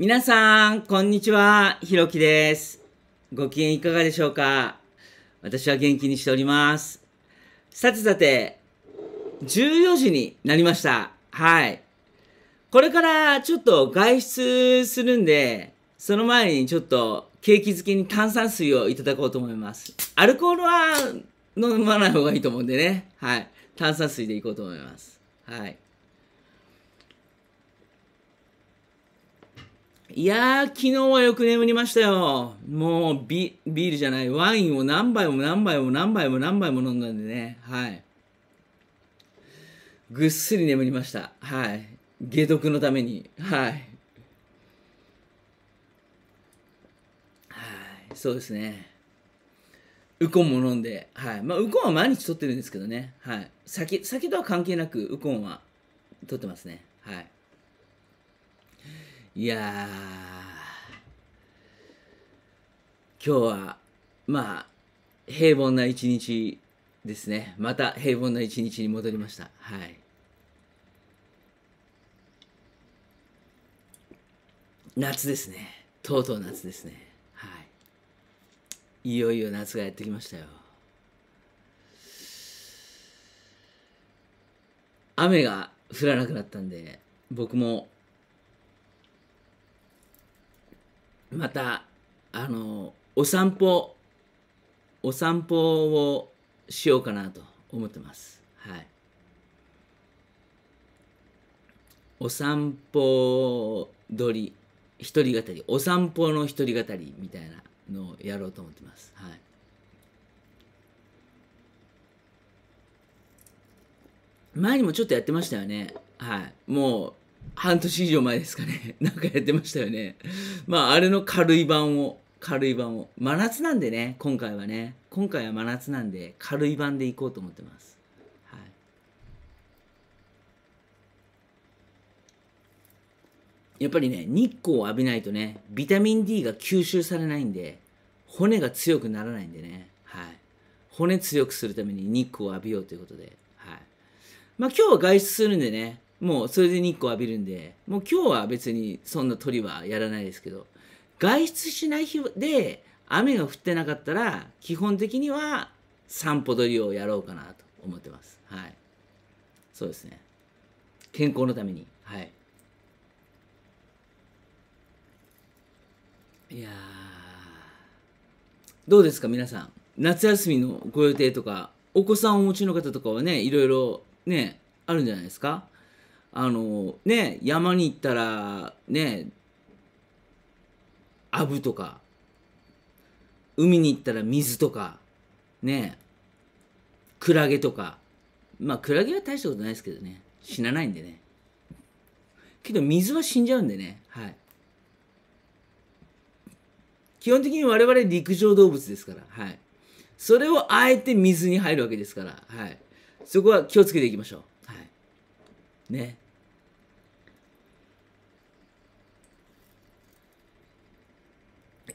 皆さん、こんにちは。ひろきです。ご機嫌いかがでしょうか私は元気にしております。さてさて、14時になりました。はい。これからちょっと外出するんで、その前にちょっと景気づけに炭酸水をいただこうと思います。アルコールは飲まない方がいいと思うんでね。はい。炭酸水でいこうと思います。はい。いやー、昨日はよく眠りましたよ。もうビ、ビールじゃない、ワインを何杯も何杯も何杯も何杯も飲んだんでね。はい。ぐっすり眠りました。はい。解毒のために。はい。はい。そうですね。ウコンも飲んで。はい。まあ、ウコンは毎日取ってるんですけどね。はい。酒、酒とは関係なく、ウコンは取ってますね。はい。いや今日は、まあ、平凡な一日ですね。また平凡な一日に戻りました。はい。夏ですね。とうとう夏ですね。はい。いよいよ夏がやってきましたよ。雨が降らなくなったんで、僕もまたあのお散歩お散歩をしようかなと思ってます。はい。お散歩撮り、一人語り、お散歩の一人語りみたいなのをやろうと思ってます。はい。前にもちょっとやってましたよね。はい。もう、半年以上前ですかね。なんかやってましたよね。まあ、あれの軽い版を、軽い版を。真夏なんでね、今回はね。今回は真夏なんで、軽い版でいこうと思ってます。はい。やっぱりね、日光を浴びないとね、ビタミン D が吸収されないんで、骨が強くならないんでね。はい。骨強くするために日光を浴びようということで。はい。まあ今日は外出するんでね、もうそれで日光浴びるんでもう今日は別にそんな鳥はやらないですけど外出しない日で雨が降ってなかったら基本的には散歩撮りをやろうかなと思ってますはいそうですね健康のためにはいいやどうですか皆さん夏休みのご予定とかお子さんをお持ちの方とかはねいろいろねあるんじゃないですかあのね山に行ったらねアブとか海に行ったら水とかねクラゲとかまあクラゲは大したことないですけどね死なないんでねけど水は死んじゃうんでねはい基本的に我々陸上動物ですからはいそれをあえて水に入るわけですからはいそこは気をつけていきましょうね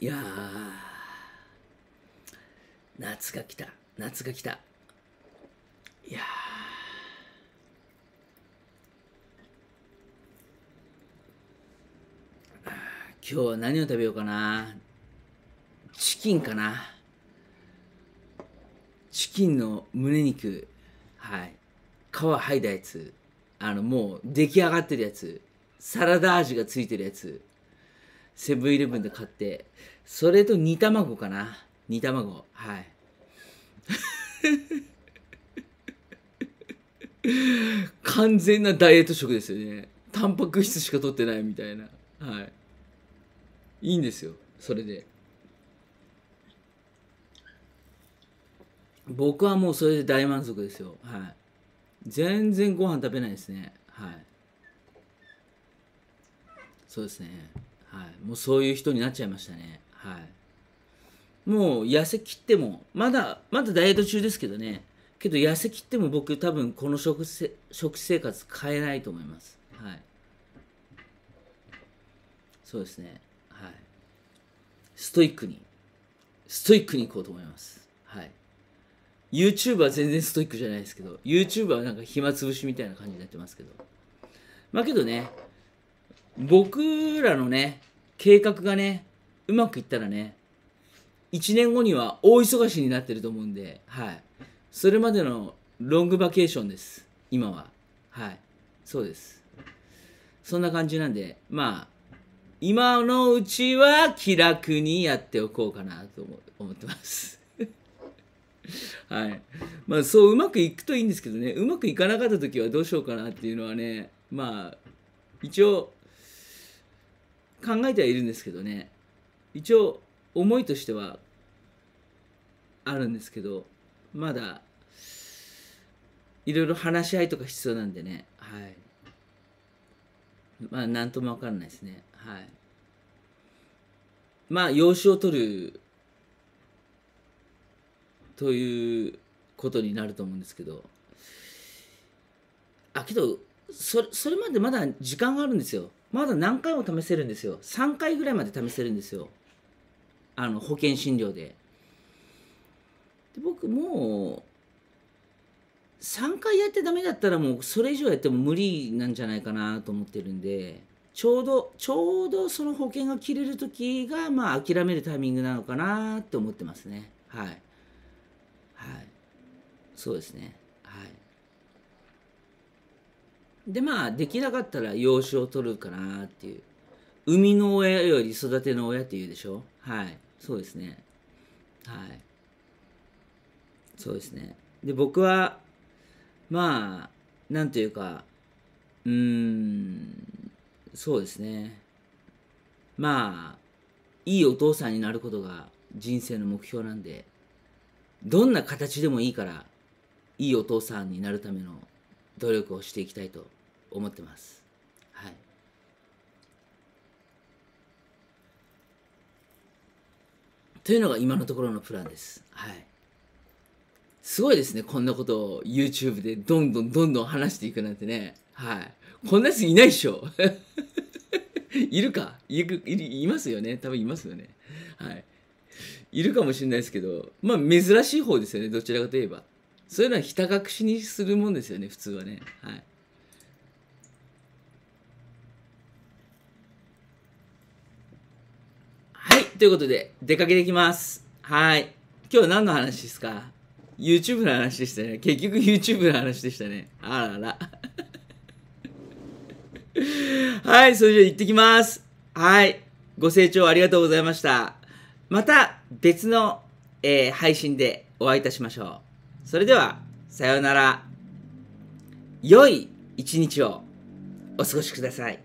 いや夏が来た夏が来たいや今日は何を食べようかなチキンかなチキンの胸肉はい皮剥いだやつあのもう出来上がってるやつサラダ味がついてるやつセブンイレブンで買ってそれと煮卵かな煮卵はい 完全なダイエット食ですよねタンパク質しか取ってないみたいなはいいいんですよそれで僕はもうそれで大満足ですよはい全然ご飯食べないですねはいそうですねはいもうそういう人になっちゃいましたねはいもう痩せきってもまだまだダイエット中ですけどねけど痩せきっても僕多分この食食生活変えないと思いますはいそうですねはいストイックにストイックにいこうと思いますはい YouTube は全然ストイックじゃないですけど、YouTube はなんか暇つぶしみたいな感じになってますけど。まあけどね、僕らのね、計画がね、うまくいったらね、1年後には大忙しになってると思うんで、はい。それまでのロングバケーションです、今は。はい。そうです。そんな感じなんで、まあ、今のうちは気楽にやっておこうかなと思ってます。はい。まあ、そううまくいくといいんですけどね、うまくいかなかった時はどうしようかなっていうのはね、まあ、一応、考えてはいるんですけどね、一応、思いとしては、あるんですけど、まだ、いろいろ話し合いとか必要なんでね、はい。まあ、なんともわからないですね、はい。まあ、養子を取るということになると思うんですけどあけどそれまでまだ時間があるんですよまだ何回も試せるんですよ3回ぐらいまで試せるんですよあの保険診療でで僕もう3回やってダメだったらもうそれ以上やっても無理なんじゃないかなと思ってるんでちょうどちょうどその保険が切れる時がまあ諦めるタイミングなのかなって思ってますねはい。そうですねはいでまあできなかったら養子を取るかなっていう生みの親より育ての親っていうでしょはいそうですねはいそうですねで僕はまあなんというかうーんそうですねまあいいお父さんになることが人生の目標なんでどんな形でもいいからいいお父さんになるための努力をしていきたいと思ってます。はい。というのが今のところのプランです。はい。すごいですね。こんなことを YouTube でどんどんどんどん話していくなんてね。はい。こんなやついないでしょ。いるかいるいますよね。多分いますよね。はい。いるかもしれないですけど、まあ珍しい方ですよね。どちらかといえば。そういうのはひた隠しにするもんですよね普通はねはいはいということで出かけていきますはい今日何の話ですか YouTube の話でしたね結局 YouTube の話でしたねあらら はいそれじゃあ行ってきますはいご清聴ありがとうございましたまた別の、えー、配信でお会いいたしましょうそれでは、さようなら。良い一日をお過ごしください。